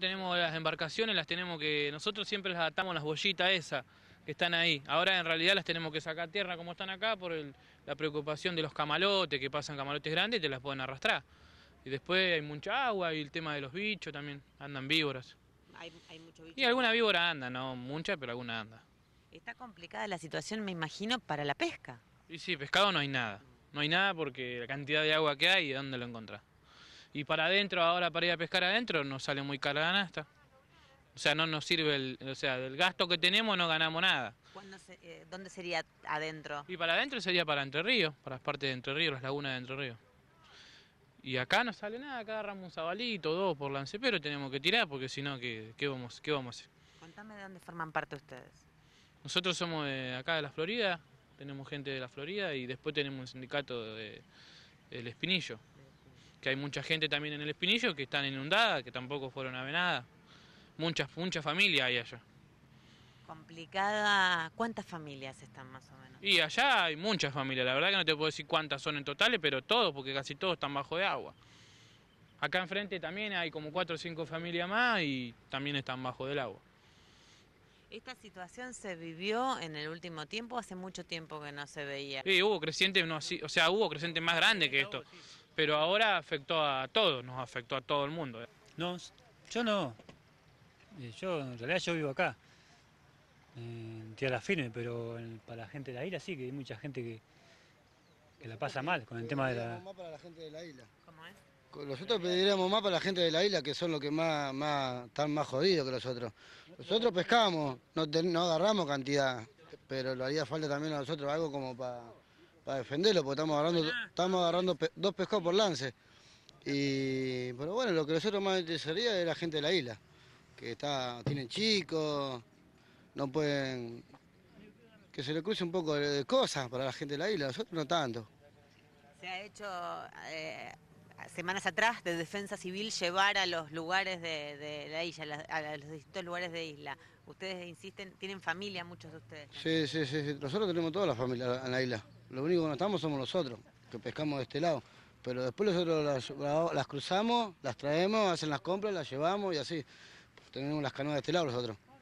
Tenemos las embarcaciones, las tenemos que. Nosotros siempre las atamos las bollitas esas que están ahí. Ahora en realidad las tenemos que sacar a tierra como están acá por la preocupación de los camalotes, que pasan camalotes grandes y te las pueden arrastrar. Y después hay mucha agua y el tema de los bichos también, andan víboras. Y alguna víbora anda, no mucha, pero alguna anda. Está complicada la situación, me imagino, para la pesca. Y sí, pescado no hay nada. No hay nada porque la cantidad de agua que hay y dónde lo encontrás. Y para adentro, ahora para ir a pescar adentro, no sale muy cara la ganasta. O sea, no nos sirve, el, o sea, del gasto que tenemos no ganamos nada. Eh, ¿Dónde sería adentro? Y para adentro sería para Entre Ríos, para las partes de Entre Ríos, las lagunas de Entre Ríos. Y acá no sale nada, acá agarramos un sabalito, dos por lance, pero tenemos que tirar porque si no, ¿qué, vamos, ¿qué vamos a hacer? Contame de dónde forman parte ustedes. Nosotros somos de acá de la Florida, tenemos gente de la Florida y después tenemos un sindicato de, del Espinillo que hay mucha gente también en el Espinillo que están inundadas, que tampoco fueron avenadas. Muchas, muchas familias hay allá. Complicada, ¿cuántas familias están más o menos? Y allá hay muchas familias, la verdad que no te puedo decir cuántas son en total, pero todos, porque casi todos están bajo de agua. Acá enfrente también hay como cuatro o cinco familias más y también están bajo del agua. ¿Esta situación se vivió en el último tiempo hace mucho tiempo que no se veía? Sí, hubo creciente, no, o sea, hubo crecientes más grandes que esto pero ahora afectó a todos, nos afectó a todo el mundo. No, yo no. Eh, yo, en realidad, yo vivo acá, en Tierra Firme, pero para la gente de la isla sí, que hay mucha gente que, la pasa mal con el tema de la... más para la gente de la isla. ¿Cómo es? Nosotros pediríamos más para la gente de la isla, que son los que más, más están más jodidos que nosotros. Nosotros pescamos, no, no agarramos cantidad, pero lo haría falta también a nosotros algo como para para defenderlo, porque estamos agarrando, estamos agarrando dos pescados por lance. Y pero bueno, lo que nosotros más interesaría es la gente de la isla, que está, tienen chicos, no pueden. que se le cruce un poco de, cosas para la gente de la isla, nosotros no tanto. Se ha hecho eh, semanas atrás de defensa civil llevar a los lugares de, la isla, a los distintos lugares de isla. Ustedes insisten, tienen familia muchos de ustedes. Sí, sí, sí, nosotros tenemos toda la familia en la isla. Lo único que no estamos somos nosotros, que pescamos de este lado. Pero después nosotros las, las cruzamos, las traemos, hacen las compras, las llevamos y así. Tenemos las canoas de este lado nosotros.